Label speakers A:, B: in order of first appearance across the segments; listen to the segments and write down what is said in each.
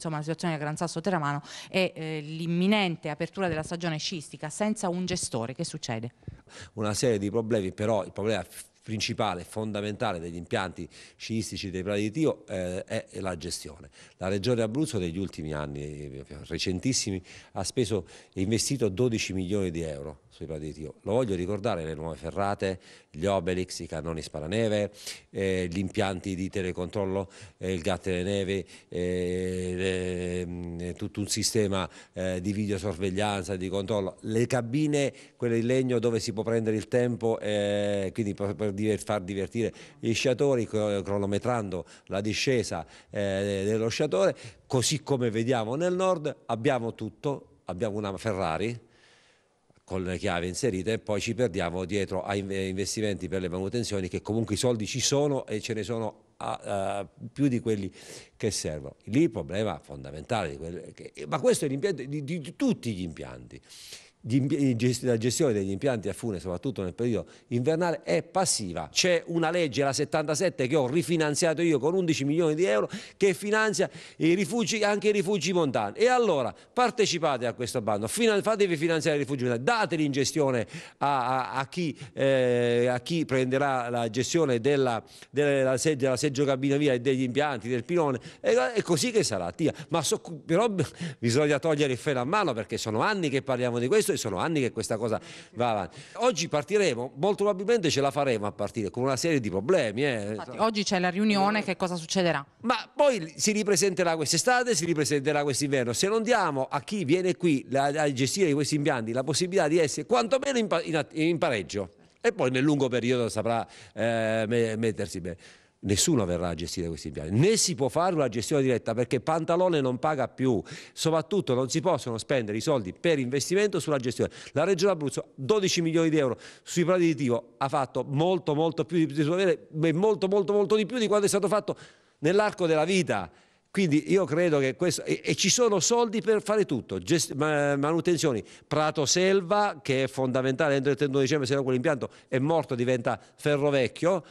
A: insomma, la situazione del Gran Sasso Teramano e eh, l'imminente apertura della stagione sciistica senza un gestore, che succede? Una serie di problemi, però il problema principale, fondamentale degli impianti sciistici dei Prati di Tio eh, è la gestione. La Regione Abruzzo negli ultimi anni recentissimi ha speso e investito 12 milioni di euro sui Prati di Tio. Lo voglio ricordare, le nuove ferrate, gli obelix, i cannoni sparaneve, eh, gli impianti di telecontrollo, eh, il GAT delle neve, eh, le, mm, eh, tutto un sistema eh, di videosorveglianza, di controllo, le cabine, quelle in legno dove si può prendere il tempo, quindi per, per far divertire gli sciatori cronometrando la discesa eh, dello sciatore, così come vediamo nel nord abbiamo tutto, abbiamo una Ferrari, con le chiavi inserite e poi ci perdiamo dietro a investimenti per le manutenzioni che comunque i soldi ci sono e ce ne sono a, a, più di quelli che servono. Lì il problema fondamentale, che, ma questo è l'impianto di, di, di tutti gli impianti la gestione degli impianti a fune, soprattutto nel periodo invernale, è passiva. C'è una legge, la 77, che ho rifinanziato io con 11 milioni di euro, che finanzia i rifugi, anche i rifugi montani. E allora partecipate a questo bando, fatevi finanziare i rifugi montani, dateli in gestione a, a, a, chi, eh, a chi, prenderà la gestione della, della, della seggio cabina via e degli impianti, del pilone, e, è così che sarà, tia. Ma so, però bisogna togliere il freno a mano perché sono anni che parliamo di questo questo e sono anni che questa cosa va avanti. Oggi partiremo, molto probabilmente ce la faremo a partire con una serie di problemi. Eh. Infatti, oggi c'è la riunione, che cosa succederà? Ma poi si ripresenterà quest'estate, si ripresenterà quest'inverno. Se non diamo a chi viene qui a gestire questi impianti la possibilità di essere quantomeno in, in, in pareggio e poi nel lungo periodo saprà eh, mettersi bene nessuno verrà a gestire questi impianti, né si può fare una gestione diretta perché Pantalone non paga più, soprattutto non si possono spendere i soldi per investimento sulla gestione. La Regione Abruzzo 12 milioni di euro sui prati di Tivo ha fatto molto molto più di, molto, molto, molto di più di quanto è stato fatto nell'arco della vita quindi io credo che questo... E, e ci sono soldi per fare tutto, gest... manutenzioni, Prato Selva che è fondamentale, entro il 31 dicembre se no quell'impianto è morto, diventa ferrovecchio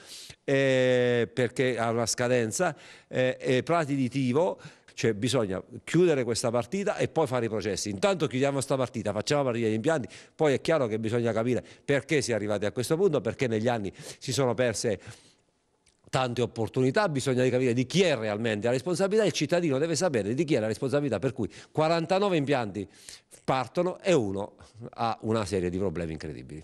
A: eh, perché ha una scadenza, eh, Prati di Tivo, cioè bisogna chiudere questa partita e poi fare i processi. Intanto chiudiamo questa partita, facciamo partire gli impianti, poi è chiaro che bisogna capire perché si è arrivati a questo punto, perché negli anni si sono perse tante opportunità, bisogna capire di chi è realmente la responsabilità, il cittadino deve sapere di chi è la responsabilità, per cui 49 impianti partono e uno ha una serie di problemi incredibili.